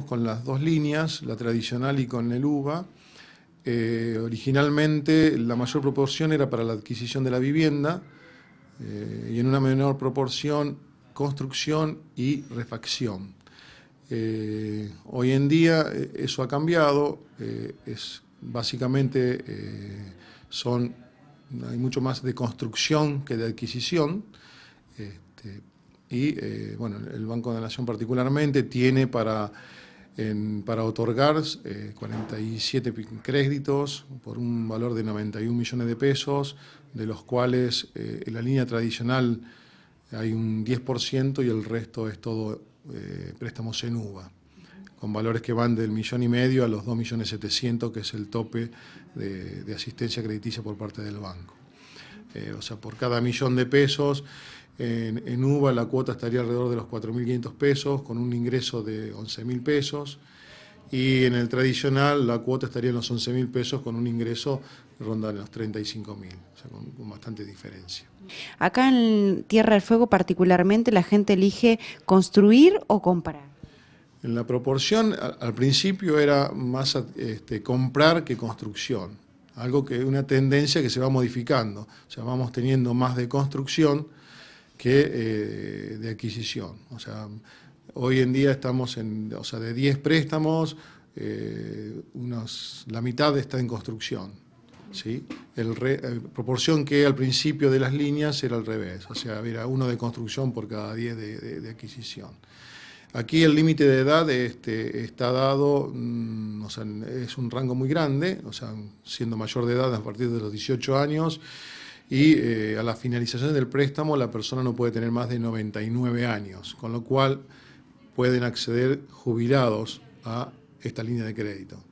con las dos líneas, la tradicional y con el UVA. Eh, originalmente la mayor proporción era para la adquisición de la vivienda eh, y en una menor proporción construcción y refacción. Eh, hoy en día eso ha cambiado, es básicamente son, hay mucho más de construcción que de adquisición, este, y eh, bueno, el Banco de la Nación particularmente tiene para, para otorgar 47 eh, créditos por un valor de 91 millones de pesos, de los cuales eh, en la línea tradicional hay un 10% y el resto es todo préstamos en UVA con valores que van del millón y medio a los 2.700.000, que es el tope de, asistencia crediticia por parte del banco. o sea, por cada millón de pesos en, uva UBA la cuota estaría alrededor de los 4.500 pesos, con un ingreso de 11.000 pesos. Y en el tradicional la cuota estaría en los 11.000 pesos con un ingreso ronda de los 35.000, o sea, con, bastante diferencia. Acá en Tierra del Fuego particularmente la gente elige construir o comprar. En la proporción al, principio era más este, comprar que construcción, algo que es una tendencia que se va modificando, o sea, vamos teniendo más de construcción que eh, de adquisición. O sea, hoy en día estamos en, o sea, de 10 préstamos, eh, la mitad está en construcción. ¿sí? El eh, proporción que al principio de las líneas era al revés, o sea, era uno de construcción por cada 10 de, adquisición. Aquí el límite de edad este, está dado, mm, o sea, es un rango muy grande, o sea, siendo mayor de edad a partir de los 18 años, y eh, a la finalización del préstamo la persona no puede tener más de 99 años, con lo cual pueden acceder jubilados a esta línea de crédito.